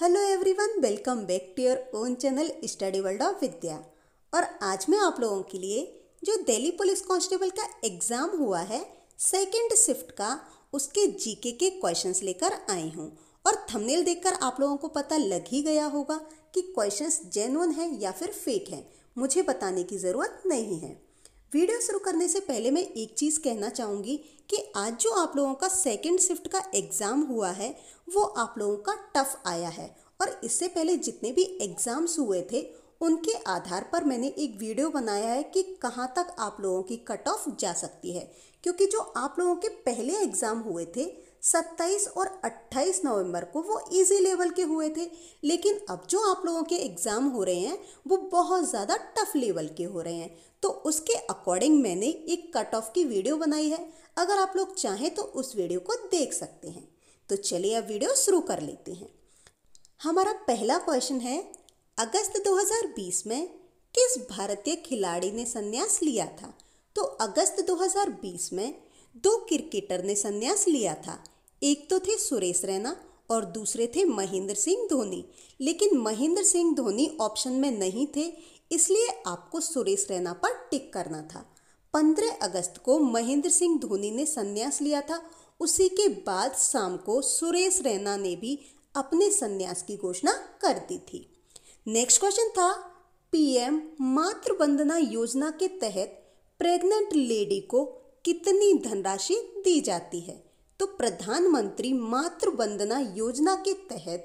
hello everyone welcome back to your own channel study world of Vidya और आज मैं आप लोगों के लिए जो दिल्ली पुलिस कांस्टेबल का एग्ज़ाम हुआ है सेकंड शिफ्ट का उसके जीके के क्वेश्चंस लेकर आई हूँ और थंबनेल देखकर आप लोगों को पता लग ही गया होगा कि क्वेश्चंस जेनुअन हैं या फिर फेक हैं मुझे बताने की ज़रूरत नहीं है वीडियो शुरू करने से पहले मैं एक चीज़ कहना चाहूँगी कि आज जो आप लोगों का सेकेंड शिफ्ट का एग्ज़ाम हुआ है वो आप लोगों का टफ आया है और इससे पहले जितने भी एग्ज़ाम्स हुए थे उनके आधार पर मैंने एक वीडियो बनाया है कि कहाँ तक आप लोगों की कट ऑफ जा सकती है क्योंकि जो आप लोगों के पहले एग्ज़ाम हुए थे 27 और 28 नवंबर को वो इजी लेवल के हुए थे लेकिन अब जो आप लोगों के एग्ज़ाम हो रहे हैं वो बहुत ज़्यादा टफ लेवल के हो रहे हैं तो उसके अकॉर्डिंग मैंने एक कट ऑफ की वीडियो बनाई है अगर आप लोग चाहें तो उस वीडियो को देख सकते हैं तो चलिए अब वीडियो शुरू कर लेते हैं हमारा पहला क्वेश्चन है अगस्त 2020 में किस भारतीय खिलाड़ी ने संन्यास लिया था तो अगस्त 2020 में दो क्रिकेटर ने संन्यास लिया था एक तो थे सुरेश रैना और दूसरे थे महेंद्र सिंह धोनी लेकिन महेंद्र सिंह धोनी ऑप्शन में नहीं थे इसलिए आपको सुरेश रैना पर टिक करना था 15 अगस्त को महेंद्र सिंह धोनी ने संन्यास लिया था उसी के बाद शाम को सुरेश रैना ने भी अपने संन्यास की घोषणा कर दी थी नेक्स्ट क्वेश्चन था पीएम वंदना योजना के तहत प्रेग्नेंट लेडी को कितनी धनराशि दी जाती है तो प्रधानमंत्री मातृ वंदना योजना के तहत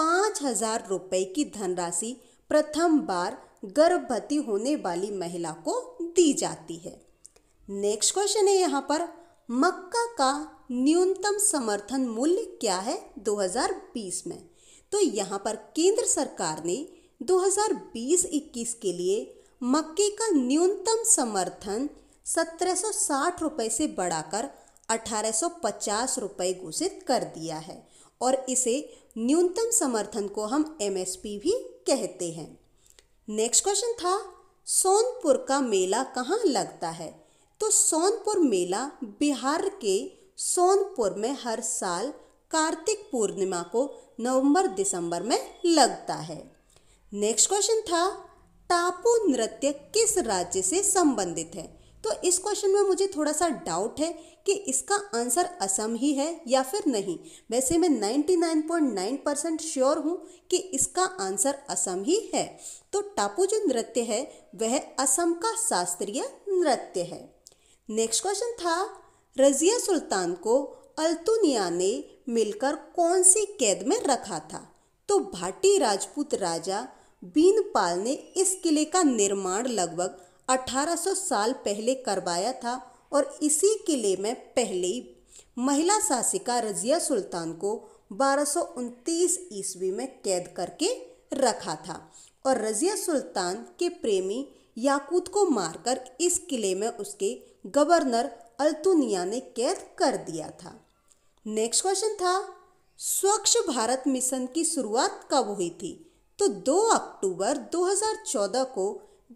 पाँच हजार रुपये की धनराशि प्रथम बार गर्भवती होने वाली महिला को दी जाती है नेक्स्ट क्वेश्चन है यहाँ पर मक्का का न्यूनतम समर्थन मूल्य क्या है 2020 में तो यहाँ पर केंद्र सरकार ने 2020-21 के लिए मक्के का न्यूनतम समर्थन सत्रह सौ से बढ़ाकर 1850 रुपए घोषित कर दिया है और इसे न्यूनतम समर्थन को हम एमएसपी भी कहते हैं नेक्स्ट क्वेश्चन था सोनपुर का मेला कहाँ लगता है तो सोनपुर मेला बिहार के सोनपुर में हर साल कार्तिक पूर्णिमा को नवंबर दिसंबर में लगता है नेक्स्ट क्वेश्चन था टापू नृत्य किस राज्य से संबंधित है तो इस क्वेश्चन में मुझे थोड़ा सा डाउट है कि इसका आंसर असम ही है या फिर नहीं वैसे मैं 99.9 परसेंट श्योर हूँ कि इसका आंसर असम ही है तो टापू जो नृत्य है वह असम का शास्त्रीय नृत्य है नेक्स्ट क्वेश्चन था रजिया सुल्तान को अल्तुनिया ने मिलकर कौन सी कैद में रखा था तो भाटी राजपूत राजा बीनपाल ने इस किले का निर्माण लगभग 1800 साल पहले करवाया था और इसी किले में पहले महिला शासिका रजिया सुल्तान को बारह ईस्वी में कैद करके रखा था और रजिया सुल्तान के प्रेमी याकूत को मारकर इस किले में उसके गवर्नर अल्तुनिया ने कैद कर दिया था नेक्स्ट क्वेश्चन था स्वच्छ भारत मिशन की शुरुआत कब हुई थी तो 2 अक्टूबर 2014 को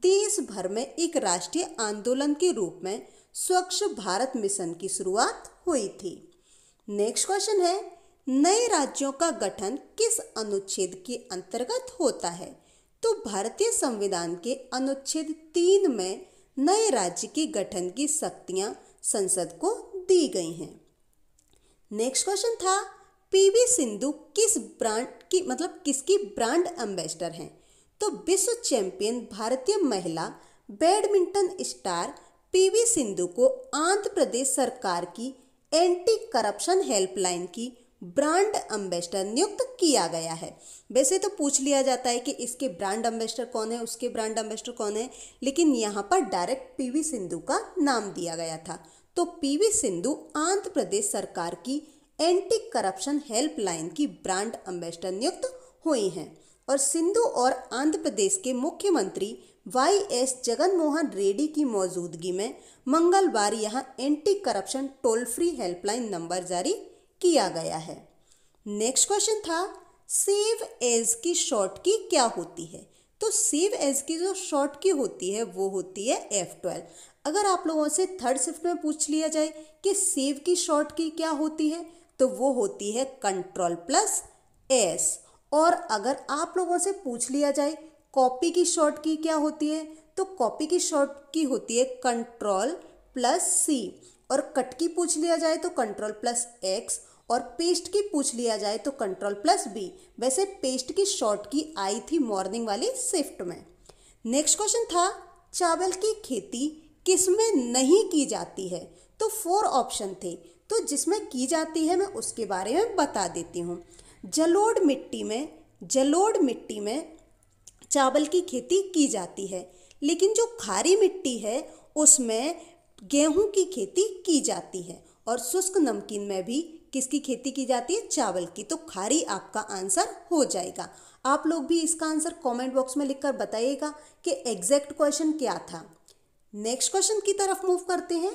देश भर में एक राष्ट्रीय आंदोलन के रूप में स्वच्छ भारत मिशन की शुरुआत हुई थी नेक्स्ट क्वेश्चन है नए राज्यों का गठन किस अनुच्छेद के अंतर्गत होता है तो भारतीय संविधान के अनुच्छेद तीन में नए राज्य के गठन की शक्तियां संसद को दी गई हैं नेक्स्ट क्वेश्चन था पीवी सिंधु किस ब्रांड की मतलब किसकी ब्रांड एम्बेसडर हैं तो विश्व चैंपियन भारतीय महिला बैडमिंटन स्टार पीवी सिंधु को आंध्र प्रदेश सरकार की एंटी करप्शन हेल्पलाइन की ब्रांड एम्बेसडर नियुक्त किया गया है वैसे तो पूछ लिया जाता है कि इसके ब्रांड एम्बेसडर कौन है उसके ब्रांड एम्बेसडर कौन है लेकिन यहाँ पर डायरेक्ट पीवी सिंधु का नाम दिया गया था तो पीवी सिंधु आंध्र प्रदेश सरकार की एंटी करप्शन हेल्पलाइन की ब्रांड एम्बेसडर नियुक्त हुई हैं और सिंधु और आंध्र प्रदेश के मुख्यमंत्री वाई एस जगनमोहन रेड्डी की मौजूदगी में मंगलवार यहां anti corruption toll free helpline number जारी किया गया है नेक्स्ट क्वेश्चन था सेव एज की शॉर्ट की क्या होती है तो सेव एज की जो शॉर्ट की होती है वो होती है एफ ट्वेल्व अगर आप लोगों से थर्ड शिफ्ट में पूछ लिया जाए कि सेव की शॉर्ट की क्या होती है तो वो होती है कंट्रोल प्लस एस और अगर आप लोगों से पूछ लिया जाए कॉपी की शॉर्ट की क्या होती है तो कॉपी की शॉर्ट की होती है कंट्रोल प्लस सी और कट की पूछ लिया जाए तो कंट्रोल प्लस एक्स और पेस्ट की पूछ लिया जाए तो कंट्रोल प्लस बी वैसे पेस्ट की शॉर्ट की आई थी मॉर्निंग वाली शिफ्ट में नेक्स्ट क्वेश्चन था चावल की खेती किस में नहीं की जाती है तो फोर ऑप्शन थे तो जिसमें की जाती है मैं उसके बारे में बता देती हूँ जलोढ़ मिट्टी में जलोढ़ मिट्टी में चावल की खेती की जाती है लेकिन जो खारी मिट्टी है उसमें गेहूं की खेती की जाती है और शुष्क नमकीन में भी किसकी खेती की जाती है चावल की तो खारी आपका आंसर हो जाएगा आप लोग भी इसका आंसर कमेंट बॉक्स में लिखकर बताइएगा कि एग्जैक्ट क्वेश्चन क्या था नेक्स्ट क्वेश्चन की तरफ मूव करते हैं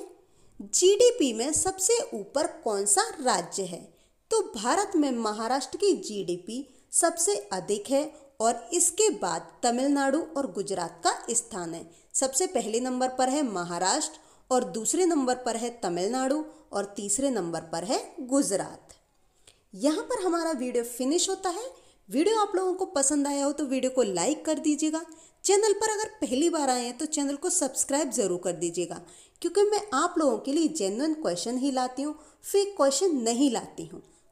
जीडीपी में सबसे ऊपर कौन सा राज्य है तो भारत में महाराष्ट्र की जीडीपी सबसे अधिक है और इसके बाद तमिलनाडु और गुजरात का स्थान है सबसे पहले नंबर पर है महाराष्ट्र और दूसरे नंबर पर है तमिलनाडु और तीसरे नंबर पर है गुजरात यहाँ पर हमारा वीडियो फिनिश होता है वीडियो आप लोगों को पसंद आया हो तो वीडियो को लाइक कर दीजिएगा चैनल पर अगर पहली बार आए हैं तो चैनल को सब्सक्राइब ज़रूर कर दीजिएगा क्योंकि मैं आप लोगों के लिए जेन्युन क्वेश्चन ही लाती हूँ फेक क्वेश्चन नहीं लाती हूँ